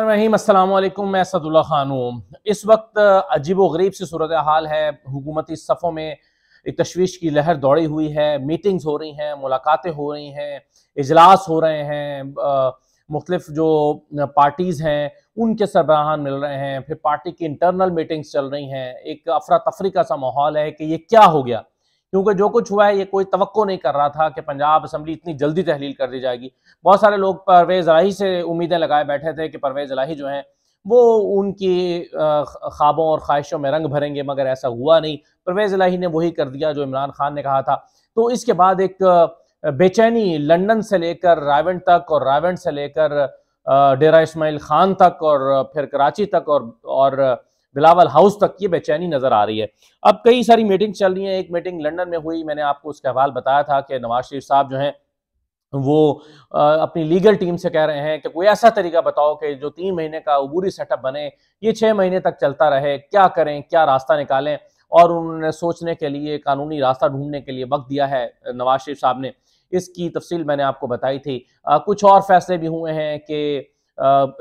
रहीम अल्लाम मैं सदुल्ला खानूम इस वक्त अजीब व गरीब सी सूरत हाल है हुकूमती सफ़ों में एक तशवीश की लहर दौड़ी हुई है मीटिंग्स हो रही हैं मुलाकातें हो रही हैं इजलास हो रहे हैं मुख्तफ जो पार्टीज़ हैं उनके सरबराहान मिल रहे हैं फिर पार्टी की इंटरनल मीटिंग्स चल रही हैं एक अफरा तफरी का सा माहौल है कि ये क्या हो गया क्योंकि जो कुछ हुआ है ये कोई तो नहीं कर रहा था कि पंजाब असम्बली इतनी जल्दी तहलील कर दी जाएगी बहुत सारे लोग परवेज़ अलाही से उम्मीदें लगाए बैठे थे कि परवेज़ अलाही जो हैं वो उनकी ख्वाबों और ख्वाहिशों में रंग भरेंगे मगर ऐसा हुआ नहीं परवेज़ अलाही ने वही कर दिया जो इमरान खान ने कहा था तो इसके बाद एक बेचैनी लंदन से लेकर रावण तक और रावण से लेकर डेरा इसमाइल खान तक और फिर कराची तक और और बिलावल हाउस तक की बेचैनी नजर आ रही है अब कई सारी मीटिंग चल रही है एक मीटिंग लंदन में हुई मैंने आपको उसका अहवाल बताया था कि नवाज शरीफ साहब जो हैं वो आ, अपनी लीगल टीम से कह रहे हैं कि कोई ऐसा तरीका बताओ कि जो तीन महीने का अबूरी सेटअप बने ये छः महीने तक चलता रहे क्या करें क्या रास्ता निकालें और उन्होंने सोचने के लिए कानूनी रास्ता ढूंढने के लिए वक्त दिया है नवाज शरीफ साहब ने इसकी तफसील मैंने आपको बताई थी आ, कुछ और फैसले भी हुए हैं कि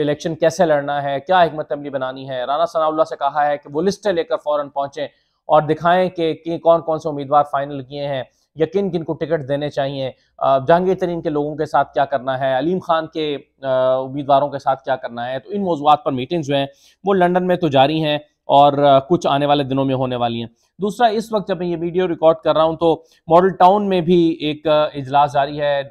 इलेक्शन कैसे लड़ना है क्या हमत अमली बनानी है राना सनाउल्ला से कहा है कि वो लिस्टें लेकर फ़ौरन पहुँचें और दिखाएं कि कौन कौन से उम्मीदवार फाइनल किए हैं या किन किन को टिकट देने चाहिए जहांगीर तरीन के लोगों के साथ क्या करना है अलीम खान के उम्मीदवारों के साथ क्या करना है तो इन मौजूद पर मीटिंग्स जो हैं वो लंदन में तो जारी हैं और कुछ आने वाले दिनों में होने वाली हैं दूसरा इस वक्त जब मैं ये वीडियो रिकॉर्ड कर रहा हूँ तो मॉडल टाउन में भी एक इजलास जारी है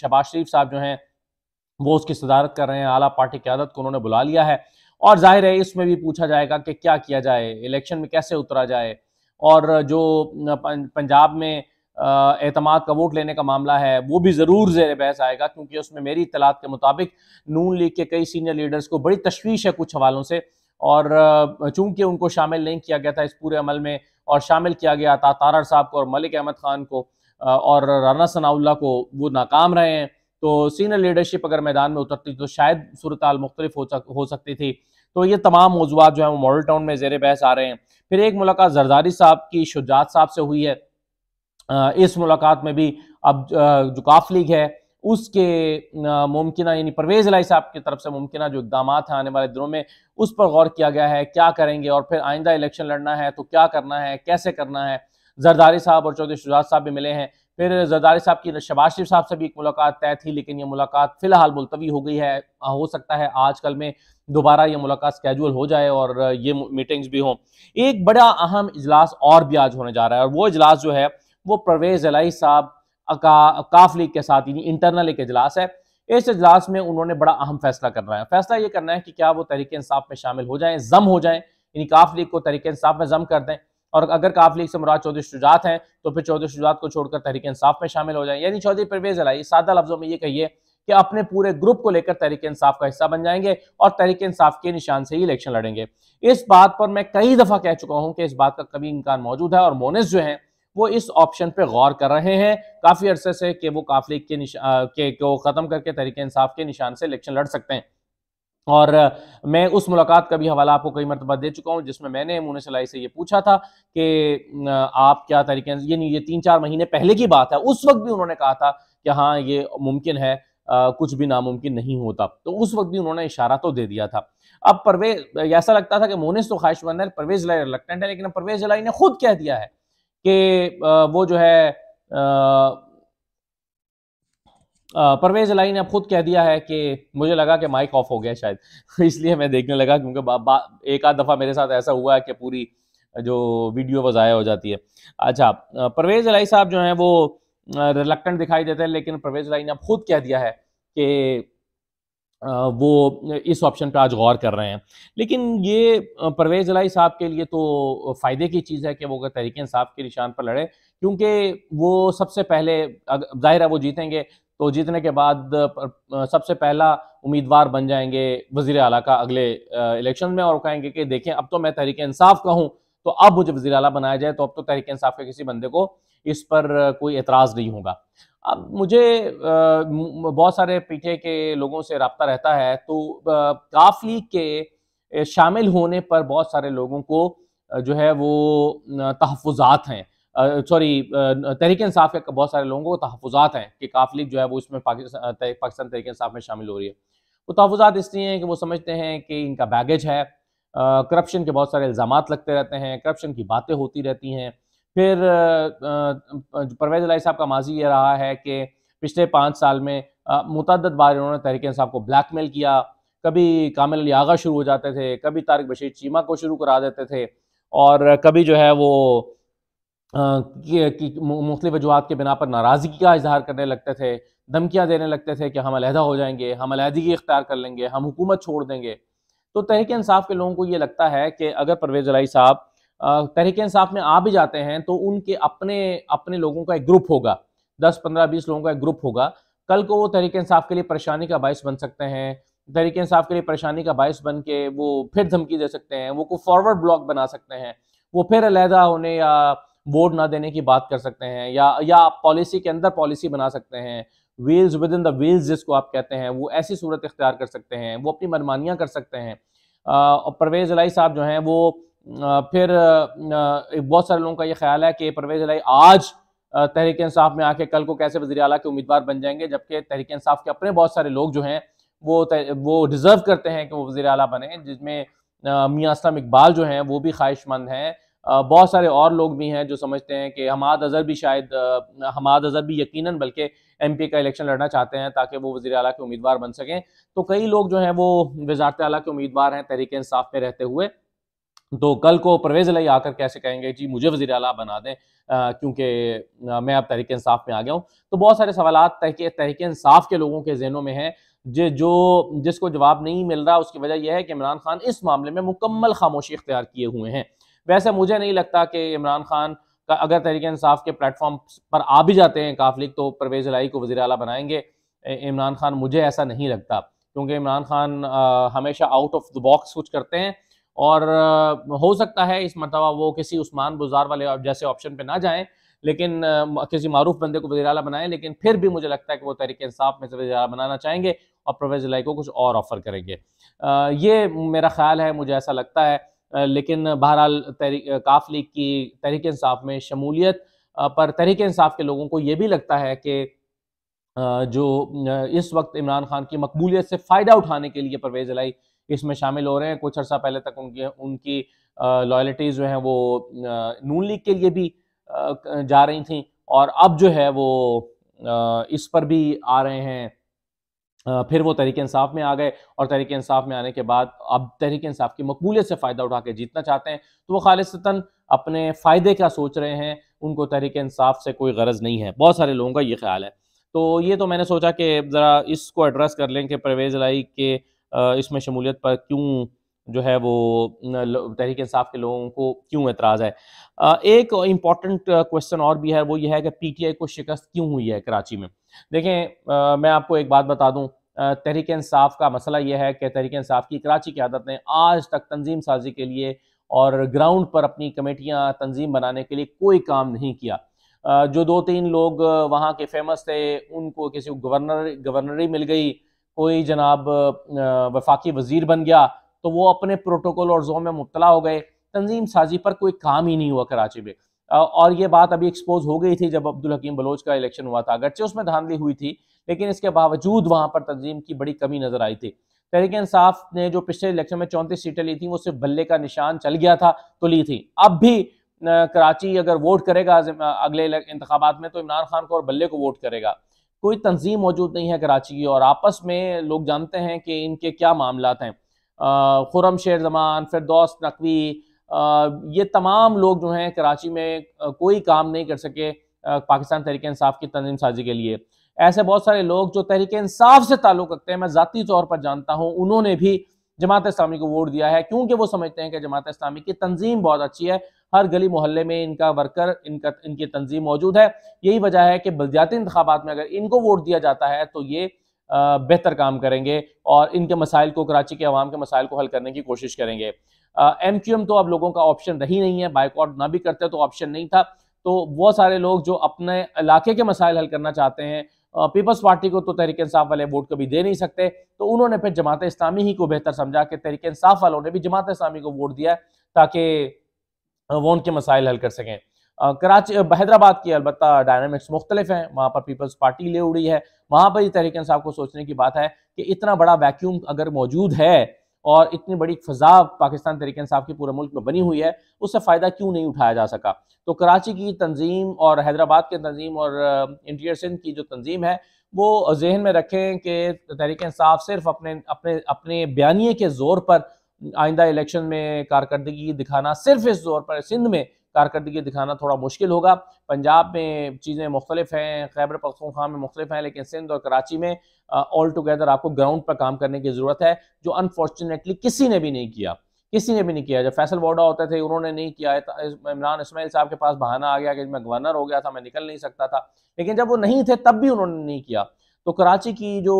शबाज शरीफ साहब जो हैं वो उसकी सदारत कर रहे हैं आला पार्टी क्यादत को उन्होंने बुला लिया है और जाहिर है इसमें भी पूछा जाएगा कि क्या किया जाए इलेक्शन में कैसे उतरा जाए और जो पंजाब में एतमाद का वोट लेने का मामला है वो भी ज़रूर जेर बहस आएगा क्योंकि उसमें मेरी इतलात के मुताबिक नून लीग के कई सीनियर लीडर्स को बड़ी तशवीश है कुछ हवालों से और चूंकि उनको शामिल नहीं किया गया था इस पूरे अमल में और शामिल किया गया था तारड़ साहब को और मलिक अहमद खान को और राना सनाउल्ला को वो नाकाम रहे हैं तो सीनियर लीडरशिप अगर मैदान में उतरती तो शायद सूरत मुख्तलिफ हो, सक, हो सकती थी तो ये तमाम मौजूद जो है वो मॉडल टाउन में जेर बहस आ रहे हैं फिर एक मुलाकात जरदारी साहब की शुजात साहब से हुई है इस मुलाकात में भी अब जो काफ लीग है उसके मुमकिन यानी परवेज लाई साहब की तरफ से मुमकिन जो इकदाम हैं आने वाले दिनों में उस पर गौर किया गया है क्या करेंगे और फिर आइंदा इलेक्शन लड़ना है तो क्या करना है कैसे करना है जरदारी साहब और चौधरी शुजात साहब भी मिले हैं फिर जरदारी साहब की शबाज शरीफ साहब से भी एक मुलाकात तय थी लेकिन ये मुलाकात फिलहाल मुलतवी हो गई है हो सकता है आजकल में दोबारा ये मुलाकात स्कैजल हो जाए और ये मीटिंग्स भी हों एक बड़ा अहम इजलास और भी आज होने जा रहा है और वो इजलास जो है वो परवेज अलाई साहब का काफ लीग के साथ यानी इंटरनल एक इजलास है इस इजलास में उन्होंने बड़ा अहम फैसला करना है फैसला ये करना है कि क्या वो तरीके इंसाफ में शामिल हो जाए जम हो जाए यानी काफ लीग को तरीके इंसाफ में जम कर दें और अगर काफ लीग से मुराद चौधरी शुजात हैं तो फिर चौधरी शुजात को छोड़कर तहरीक इंसाफ में शामिल हो जाए यानी चौधरी परवेज अलाई सादा लफ्जों में ये कहिए कि अपने पूरे ग्रुप को लेकर तहरीक इंसाफ का हिस्सा बन जाएंगे और तहरीक इंसाफ के निशान से ही इलेक्शन लड़ेंगे इस बात पर मैं कई दफ़ा कह चुका हूं कि इस बात का कभी इम्कान मौजूद है और मोनिस जो है वो इस ऑप्शन पे गौर कर रहे हैं काफ़ी अरसे से कि वो काफली के निशा के को ख़त्म करके तहरीक इंसाफ के निशान से इलेक्शन लड़ सकते हैं और मैं उस मुलाकात का भी हवाला आपको कई मरतबा दे चुका हूँ जिसमें मैंने मोन सलाई से ये पूछा था कि आप क्या तरीके ये नहीं ये तीन चार महीने पहले की बात है उस वक्त भी उन्होंने कहा था कि हाँ ये मुमकिन है आ, कुछ भी नामुमकिन नहीं होता तो उस वक्त भी उन्होंने इशारा तो दे दिया था अब परवेज ऐसा लगता था कि मोनिस तो ख्वाहिशमंद है परवेज लाई रिलकटेंट है लेकिन परवेज लाई ने खुद कह दिया है कि वो जो है आ, परवेज अलाई ने खुद कह दिया है कि मुझे लगा कि माइक ऑफ हो गया शायद इसलिए मैं देखने लगा क्योंकि एक आध दफ़ा मेरे साथ ऐसा हुआ है कि पूरी जो वीडियो वो ज़ाया हो जाती है अच्छा परवेज अलाई साहब जो हैं वो रिलक्टेंट दिखाई देते हैं लेकिन परवेज अलाई ने खुद कह दिया है कि वो इस ऑप्शन पर आज गौर कर रहे हैं लेकिन ये परवेज़ अलाई साहब के लिए तो फ़ायदे की चीज़ है कि वो तहरीक इंसाफ के निशान पर लड़े क्योंकि वो सबसे पहले जाहिर है वो जीतेंगे तो जीतने के बाद सबसे पहला उम्मीदवार बन जाएंगे वजीर अला का अगले इलेक्शन में और कहेंगे कि देखें अब तो मैं तहरीक इंसाफ का हूँ तो अब मुझे वजी अला बनाया जाए तो अब तो तहरीक इंसाफ के किसी बंदे को इस पर कोई एतराज़ नहीं होगा अब मुझे बहुत सारे पीठे के लोगों से रबता रहता है तो काफ लीग के शामिल होने पर बहुत सारे लोगों को जो है वो तहफात हैं सॉरी तहरीक इंसाफ के बहुत सारे लोगों को तहफात हैं कि काफिली जो है वो इसमें पाकिस्तान पाकिस्तान तहरीक इंसाफ में शामिल हो रही है वो तहफात इसलिए हैं कि वो समझते हैं कि इनका बैगेज है करप्शन के बहुत सारे इल्ज़ाम लगते रहते हैं करप्शन की बातें होती रहती हैं फिर परवेज लाई साहब का माजी ये रहा है कि पिछले पाँच साल में मुतद बार इन्होंने तहरीक इंसाफ को ब्लैकमेल किया कभी कामिल अली आगा शुरू हो जाते थे कभी तारक बशीर चीमा को शुरू करा देते थे और कभी जो है वो मुख्तलिफ वजूहत के बिना पर नाराज़गी का इजहार करने लगते थे धमकियाँ देने लगते थे कि हम अलहदा हो जाएंगे हम अलहदगी इख्तियार कर लेंगे हम हुकूमत छोड़ देंगे तो तहरीक इंसाफ के लोगों को ये लगता है कि अगर परवेज अलाई साहब तहरीक इंसाफ में आ भी जाते हैं तो उनके अपने अपने लोगों का एक ग्रुप होगा दस पंद्रह बीस लोगों का एक ग्रुप होगा कल को वो तहरीक इंसाफ के लिए परेशानी का बायस बन सकते हैं तहरीक इंसाफ के लिए परेशानी का बायस बन के वो फिर धमकी दे सकते हैं वो को फॉरवर्ड ब्लॉक बना सकते हैं वो फिर अलहदा होने या वोट ना देने की बात कर सकते हैं या या पॉलिसी के अंदर पॉलिसी बना सकते हैं wheels within the wheels जिसको आप कहते हैं वो ऐसी सूरत इख्तियार कर सकते हैं वो अपनी मनमानियाँ कर सकते हैं और परवेज़ अलाई साहब जो हैं वो फिर बहुत सारे लोगों का ये ख्याल है कि परवेज़ अलाई आज तहरीक इंसाफ में आके कल को कैसे वजी अला के उम्मीदवार बन जाएंगे जबकि तहरीक इंसाफ के अपने बहुत सारे लोग जो हैं वो वो डिज़र्व करते हैं कि वो वजी अला बने जिसमें मियाँ असलम इकबाल जो हैं वो भी ख्वाहिशमंद हैं बहुत सारे और लोग भी हैं जो समझते हैं कि हमाद अजहर भी शायद हमाद अजहर भी यकीनन बल्कि एम पी का इलेक्शन लड़ना चाहते हैं ताकि वो वजी अला के उम्मीदवार बन सकें तो कई लोग जो हैं वो वजारत अला के उम्मीदवार हैं तहरीक इंसाफ में रहते हुए तो कल को परवेज़ अली आकर कैसे कहेंगे जी मुझे वजी अला बना दें क्योंकि मैं अब तहरीक इंसाफ में आ गया हूँ तो बहुत सारे सवाल तहरीक इंसाफ के लोगों के जहनों में हैं जे जो जिसको जवाब नहीं मिल रहा उसकी वजह यह है कि इमरान खान इस मामले में मुकम्मल खामोशी इख्तियार किए हुए हैं वैसे मुझे नहीं लगता कि इमरान खान का अगर तहरीक इंसाफ के प्लेटफॉर्म पर आ भी जाते हैं काफ लीग तो परवेज लाई को वजी अला बनाएंगे इमरान खान मुझे ऐसा नहीं लगता क्योंकि इमरान खान हमेशा आउट ऑफ द बॉक्स कुछ करते हैं और हो सकता है इस मरतबा वो किसी उस्मान बुजार वाले जैसे ऑप्शन पे ना जाएं लेकिन किसी मरूफ बंदे को वजी अला बनाएं लेकिन फिर भी मुझे लगता है कि वो तहरीक इंसाफ में से वजी अला बनाना चाहेंगे और परवेज लाई को कुछ और ऑफर करेंगे ये मेरा ख्याल है मुझे ऐसा लगता है लेकिन बहरहाल काफ लीग की तहरीक इंसाफ में शमूलियत पर तहरीक इंसाफ के लोगों को ये भी लगता है कि जो इस वक्त इमरान खान की मकबूलियत से फ़ायदा उठाने के लिए परवेज़ लाई इसमें शामिल हो रहे हैं कुछ अर्सा पहले तक उनकी उनकी लॉयल्टीज़ जो हैं वो नून लीग के लिए भी जा रही थी और अब जो है वो इस पर भी आ रहे हैं फिर वो तहरीक इंसाफ में आ गए और तरीके इंसाफ में आने के बाद अब तरीके इंसाफ की मकबूलियत से फ़ायदा उठा के जीतना चाहते हैं तो वो खालिस्तन अपने फ़ायदे का सोच रहे हैं उनको तहरीक इंसाफ से कोई गरज नहीं है बहुत सारे लोगों का ये ख्याल है तो ये तो मैंने सोचा कि ज़रा इसको एड्रेस कर लें कि परवेज़ लाई के इसमें शमूलियत पर क्यों जो है वो तहरीक इंसाफ के लोगों को क्यों एतराज़ है एक इम्पॉर्टेंट क्वेश्चन और भी है वो ये है कि पीटीआई को शिकस्त क्यों हुई है कराची में देखें मैं आपको एक बात बता दूं तहरीक इंसाफ का मसला यह है कि तहरीक इंसाफ की कराची की आदत ने आज तक तंजीम साजी के लिए और ग्राउंड पर अपनी कमेटियाँ तंजीम बनाने के लिए कोई काम नहीं किया जो दो तीन लोग वहाँ के फेमस थे उनको किसी गवर्नर गवर्नरी मिल गई कोई जनाब वफाकी वजीर बन गया तो वो अपने प्रोटोकॉल और जो में मुबला हो गए तंजीम साजी पर कोई काम ही नहीं हुआ कराची में और ये बात अभी एक्सपोज हो गई थी जब अब्दुल हकीम बलोच का इलेक्शन हुआ था अगरचे उसमें धांधली हुई थी लेकिन इसके बावजूद वहाँ पर तंजीम की बड़ी कमी नजर आई थी तहरीक इंसाफ ने जो पिछले इलेक्शन में चौंतीस सीटें ली थी वो सिर्फ बल्ले का निशान चल गया था तो ली थी अब भी कराची अगर वोट करेगा अगले इंतबात में तो इमरान खान को और बल्ले को वोट करेगा कोई तंजीम मौजूद नहीं है कराची की और आपस में लोग जानते हैं कि इनके क्या मामला हैं खुरम शेर जमान फिरदौस नकवी ये तमाम लोग जो हैं कराची में कोई काम नहीं कर सके पाकिस्तान तहरीक इंसाफ की तंजीम साजी के लिए ऐसे बहुत सारे लोग जो तहरीक इंसाफ से ताल्लुक रखते हैं मैं ज़ाती तौर पर जानता हूँ उन्होंने भी जमात इस्लामी को वोट दिया है क्योंकि वो समझते हैं कि जमात इस्लामी की तंजीम बहुत अच्छी है हर गली मोहल्ले में इनका वर्कर इनका इनकी तंजीम मौजूद है यही वजह है कि बलदियाती इंतबात में अगर इनको वोट दिया जाता है तो ये बेहतर काम करेंगे और इनके मसाइल को कराची के अवाम के मसाइल को हल करने की कोशिश करेंगे एम क्यू एम तो अब लोगों का ऑप्शन रही नहीं है बाइकआउट ना भी करते तो ऑप्शन नहीं था तो बहुत सारे लोग जो अपने इलाके के मसाइल हल करना चाहते हैं पीपल्स पार्टी को तो तहरीक इंसाफ वाले वोट कभी दे नहीं सकते तो उन्होंने फिर जमात इस्लामी ही को बेहतर समझा कि तहरीक इंसाफ वालों ने भी जमात इस्लामी को वोट दिया ताकि वो उनके मसाइल हल कर सकें कराची हैदराबाद की अलबत् डायनामिक्स मुख्तलिफ हैं वहाँ पर पीपल्स पार्टी ले उड़ी है वहाँ पर ही तहरीक इंसाफ को सोचने की बात है कि इतना बड़ा वैक्यूम अगर मौजूद है और इतनी बड़ी फजा पाकिस्तान तरीके इंसाफ की पूरे मुल्क में बनी हुई है उससे फ़ायदा क्यों नहीं उठाया जा सका तो कराची की तंजीम और हैदराबाद के तंजीम और इंटीरियर सिंध की जो तंजीम है वो जहन में रखें कि तहरीक इंसाफ सिर्फ अपने अपने अपने बयानी के ज़ोर पर आइंदा इलेक्शन में कारकर्दगी दिखाना सिर्फ इस जोर पर सिंध में कारकर्दगी दिखाना थोड़ा मुश्किल होगा पंजाब में चीज़ें मुख्तलिफ हैं खैबर पखतूखा में मुख्तलिफ हैं लेकिन सिंध और कराची में ऑल टुगेदर आपको ग्राउंड पर काम करने की ज़रूरत है जो अनफॉर्चुनेटली किसी ने भी नहीं किया किसी ने भी नहीं किया जब फैसल वोडा होते थे उन्होंने नहीं किया इमरान इसमाइल साहब के पास बहाना आ गया कि मैं गवर्नर हो गया था मैं निकल नहीं सकता था लेकिन जब वो नहीं थे तब भी उन्होंने नहीं किया तो कराची की जो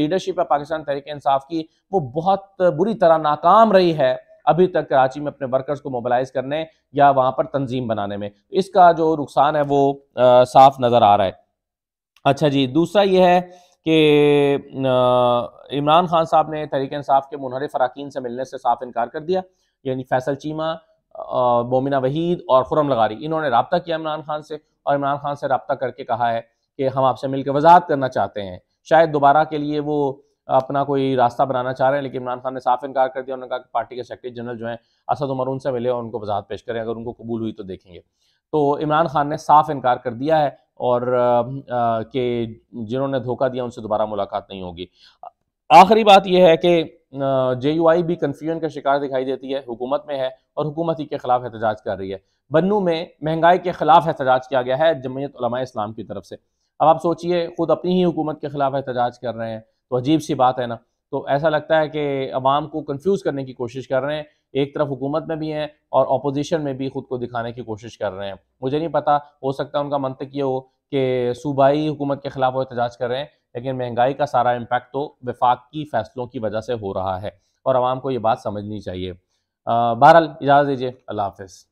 लीडरशिप है पाकिस्तान तहरीक इंसाफ की वो बहुत बुरी तरह नाकाम रही है अभी तक कराची में अपने वर्कर्स को मोबालाइज करने या वहाँ पर तंजीम बनाने में तो इसका जो नुकसान है वो आ, साफ नज़र आ रहा है अच्छा जी दूसरा ये है कि इमरान खान साहब ने तहरीक इंसाफ के मुनहर फराकिन से मिलने से साफ इनकार कर दिया यानी फैसल चीमा मोमिना वहीद और खुरम लगारी इन्होंने रबता किया इमरान खान से और इमरान खान से रबता करके कहा है कि हम आपसे मिलकर वजाहत करना चाहते हैं शायद दोबारा के लिए वो अपना कोई रास्ता बनाना चाह रहे हैं लेकिन इमरान खान ने साफ इनकार कर दिया उन्होंने कहा कि पार्टी के सेक्रेटरी जनरल जो हैं असद उमर उनसे मिले और उनको वजात पेश करें अगर उनको कबूल हुई तो देखेंगे तो इमरान खान ने साफ इनकार कर दिया है और कि जिन्होंने धोखा दिया उनसे दोबारा मुलाकात नहीं होगी आखिरी बात यह है कि जे यू आई भी कन्फ्यूजन का शिकार दिखाई देती है हुकूमत में है और हुकूमत ही के खिलाफ एहतजाज कर रही है बन्नू में महंगाई के खिलाफ एहतजाज किया गया है जमयत इस्लाम की तरफ से अब आप सोचिए खुद अपनी ही हुकूमत के खिलाफ एहतजाज कर रहे हैं तो अजीब सी बात है ना तो ऐसा लगता है कि अवाम को कन्फ्यूज़ करने की कोशिश कर रहे हैं एक तरफ हुकूमत में भी हैं और अपोजिशन में भी खुद को दिखाने की कोशिश कर रहे हैं मुझे नहीं पता हो सकता उनका मंतक ये हो कि सूबाई हुकूमत के खिलाफ वो एहतजाज कर रहे हैं लेकिन महंगाई का सारा इम्पैक्ट तो विफाक की फैसलों की वजह से हो रहा है और आवाम को ये बात समझनी चाहिए बहरहाल इजाज़त दीजिए अल्लाह हाफिज़